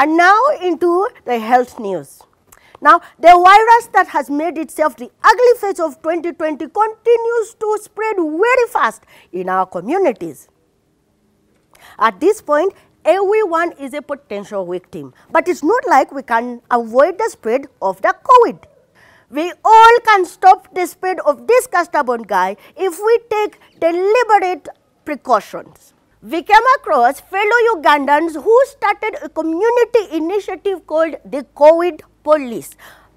And now into the health news. Now, the virus that has made itself the ugly face of 2020 continues to spread very fast in our communities. At this point, everyone is a potential victim, but it's not like we can avoid the spread of the COVID. We all can stop the spread of this castor guy if we take deliberate precautions we came across fellow Ugandans who started a community initiative called the COVID Police,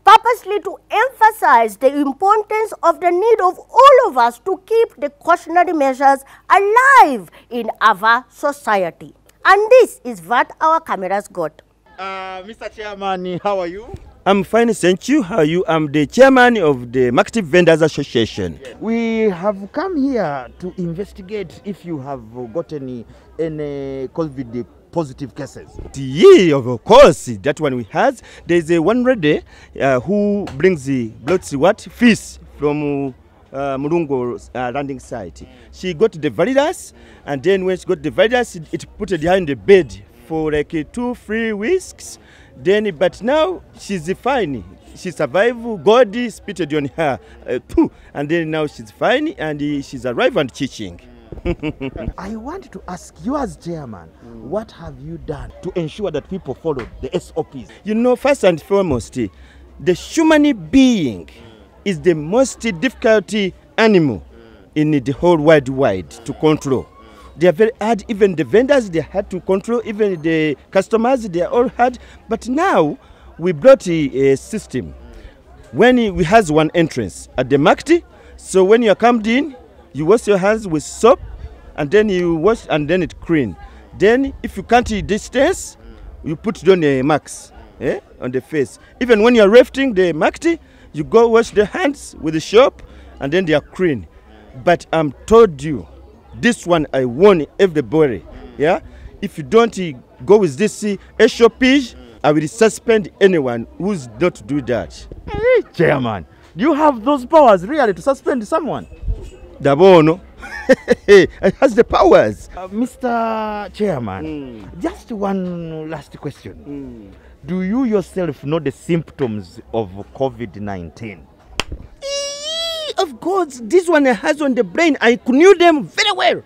purposely to emphasize the importance of the need of all of us to keep the cautionary measures alive in our society. And this is what our cameras got. Uh, Mr. Chairman, how are you? I'm fine, thank you. How are you? I'm the chairman of the Market Vendors Association. We have come here to investigate if you have got any COVID positive cases. Yeah, of course, that one we has. There's a one lady eh, uh, who brings the blood what fish from uh, Murungo uh, landing site. She got the virus, and then when she got the virus, it, it put it behind the bed for like two three weeks then but now she's fine she survived god spitted on her uh, and then now she's fine and uh, she's arrived and teaching I want to ask you as chairman, mm. what have you done to ensure that people follow the SOPs? You know, first and foremost, the human being is the most difficult animal in the whole world wide to control. They are very hard. Even the vendors, they had to control. Even the customers, they are all hard. But now we brought a, a system. When we has one entrance at the market, so when you come in, you wash your hands with soap, and then you wash, and then it clean. Then if you can't distance, you put down the max eh, on the face. Even when you are rafting the market, you go wash the hands with the soap, and then they are clean. But I'm told you, This one I warn everybody. Yeah, if you don't go with this extra I will suspend anyone who's not do that. Hey, chairman, you have those powers really to suspend someone. Dabono. has the powers. Uh, Mr. Chairman, mm. just one last question. Mm. Do you yourself know the symptoms of COVID 19? Of course, this one has on the brain. I knew them very well.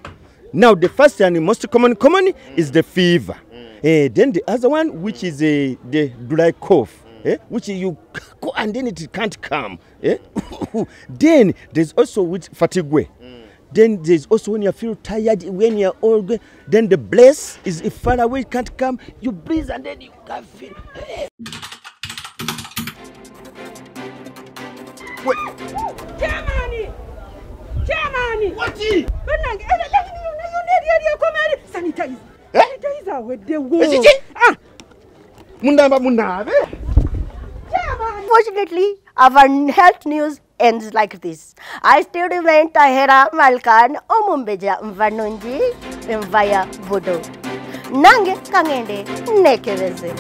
Now, the first and most common common mm. is the fever. Mm. Uh, then the other one, which is uh, the dry cough. Mm. Eh, which you go and then it can't come. Eh? then there's also with fatigue. Mm. Then there's also when you feel tired, when you're old, then the bliss is far away, can't come. You breathe and then you can feel. Hey. Eh. Oji! Fortunately, our health news ends like this. I still remain Tahira Malkan Omumbeja Mvanunji Mvaya Vodo. Nange Kangende Nekeweze.